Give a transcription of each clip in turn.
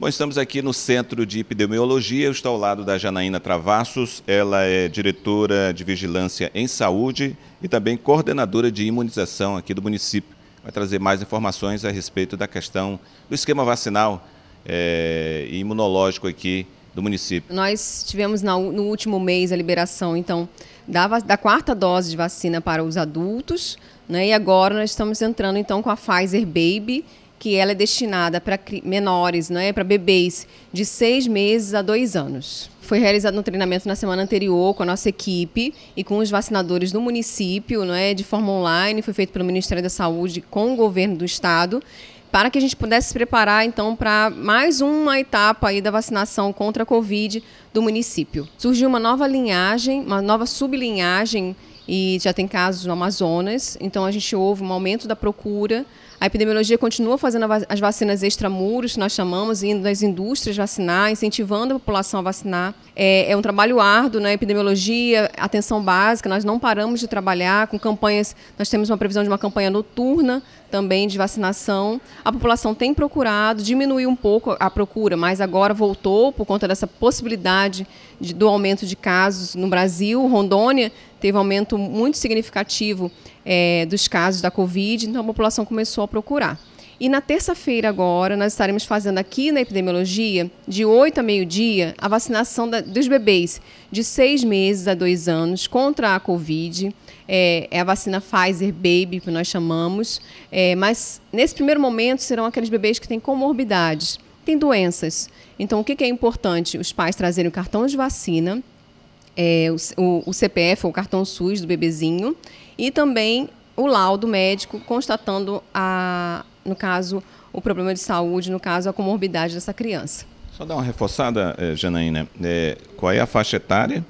Bom, estamos aqui no Centro de Epidemiologia. Eu estou ao lado da Janaína Travassos. Ela é diretora de Vigilância em Saúde e também coordenadora de imunização aqui do município. Vai trazer mais informações a respeito da questão do esquema vacinal eh, e é, imunológico aqui do município. Nós tivemos no último mês a liberação, então, da, da quarta dose de vacina para os adultos, né? E agora nós estamos entrando, então, com a Pfizer Baby que ela é destinada para menores, é, né, para bebês de seis meses a dois anos. Foi realizado um treinamento na semana anterior com a nossa equipe e com os vacinadores do município, é, de forma online, foi feito pelo Ministério da Saúde com o governo do estado, para que a gente pudesse se preparar então para mais uma etapa aí da vacinação contra a Covid do município. Surgiu uma nova linhagem, uma nova sublinhagem e já tem casos no Amazonas, então a gente ouve um aumento da procura. A epidemiologia continua fazendo as vacinas extramuros, nós chamamos, indo nas indústrias vacinar, incentivando a população a vacinar. É, é um trabalho árduo na né? epidemiologia, atenção básica, nós não paramos de trabalhar com campanhas, nós temos uma previsão de uma campanha noturna também de vacinação. A população tem procurado, diminuiu um pouco a procura, mas agora voltou por conta dessa possibilidade de, do aumento de casos no Brasil. Rondônia teve um aumento muito significativo é, dos casos da Covid, então a população começou a procurar. E na terça-feira agora, nós estaremos fazendo aqui na epidemiologia, de 8 a meio-dia, a vacinação da, dos bebês de 6 meses a 2 anos contra a Covid. É, é a vacina Pfizer Baby, que nós chamamos. É, mas nesse primeiro momento serão aqueles bebês que têm comorbidades tem doenças. Então, o que, que é importante? Os pais trazerem o cartão de vacina, é, o, o CPF, ou o cartão SUS do bebezinho, e também o laudo médico constatando, a, no caso, o problema de saúde, no caso, a comorbidade dessa criança. Só dar uma reforçada, eh, Janaína, é, qual é a faixa etária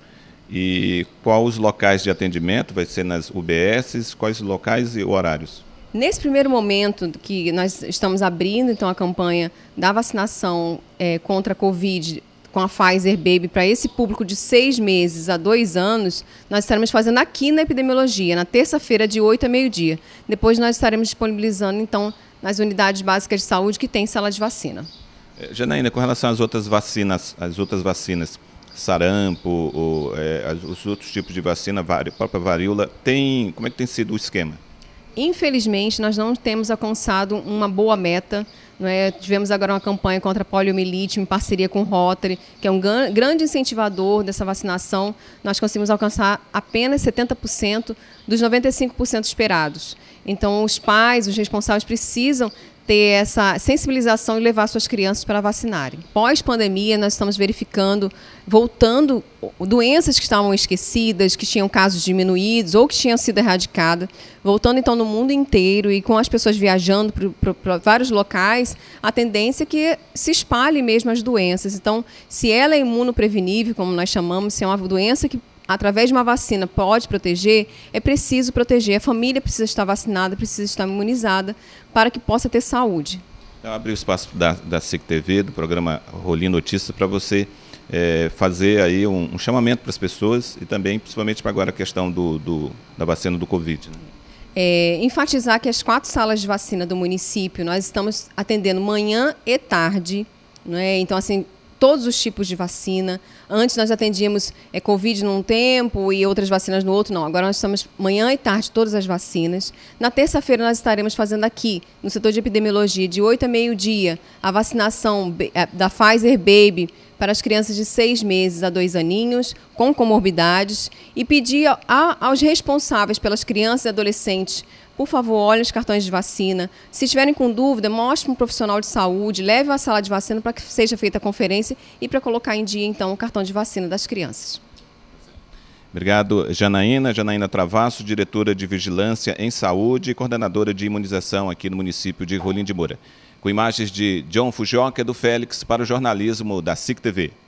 e quais os locais de atendimento? Vai ser nas UBSs? Quais locais e horários? Nesse primeiro momento que nós estamos abrindo então a campanha da vacinação é, contra a Covid com a Pfizer Baby para esse público de seis meses a dois anos, nós estaremos fazendo aqui na Epidemiologia, na terça-feira, de 8 a meio-dia. Depois nós estaremos disponibilizando, então, nas unidades básicas de saúde que tem sala de vacina. Eh, Janaína, com relação às outras vacinas, as outras vacinas, sarampo, ou, é, eh, os outros tipos de vacina, a própria varíola, tem, como é que tem sido o esquema? Infelizmente, nós não temos alcançado uma boa meta. É? Tivemos agora uma campanha contra a poliomielite em parceria com o Rotary, que é um grande incentivador dessa vacinação. Nós conseguimos alcançar apenas 70% dos 95% esperados. Então, os pais, os responsáveis precisam ter essa sensibilização e levar suas crianças para vacinarem. Pós-pandemia, nós estamos verificando, voltando, doenças que estavam esquecidas, que tinham casos diminuídos ou que tinham sido erradicadas, voltando então no mundo inteiro e com as pessoas viajando para vários locais, a tendência é que se espalhe mesmo as doenças. Então, se ela é imunoprevenível, como nós chamamos, se é uma doença que através de uma vacina pode proteger, é preciso proteger. A família precisa estar vacinada, precisa estar imunizada para que possa ter saúde. Eu então, abri o espaço da, da CICTV, do programa Rolim Notícias, para você é, fazer aí um, um chamamento para as pessoas e também, principalmente para agora, a questão do, do, da vacina do Covid. Né? É, enfatizar que as quatro salas de vacina do município, nós estamos atendendo manhã e tarde. Né? Então, assim, todos os tipos de vacina. Antes nós atendíamos é, Covid num tempo e outras vacinas no outro, não. Agora nós estamos manhã e tarde todas as vacinas. Na terça-feira nós estaremos fazendo aqui, no setor de epidemiologia, de 8 a meio-dia, a vacinação eh, da Pfizer Baby para as crianças de seis meses a dois aninhos, com comorbidades, e pedir a, aos responsáveis pelas crianças e adolescentes por favor, olhem os cartões de vacina. Se estiverem com dúvida, mostre para um profissional de saúde, leve à sala de vacina para que seja feita a conferência e para colocar em dia, então, o cartão de vacina das crianças. Obrigado, Janaína. Janaína Travasso, diretora de Vigilância em Saúde e coordenadora de imunização aqui no município de Rolim de Moura. Com imagens de John e do Félix para o jornalismo da SIC TV.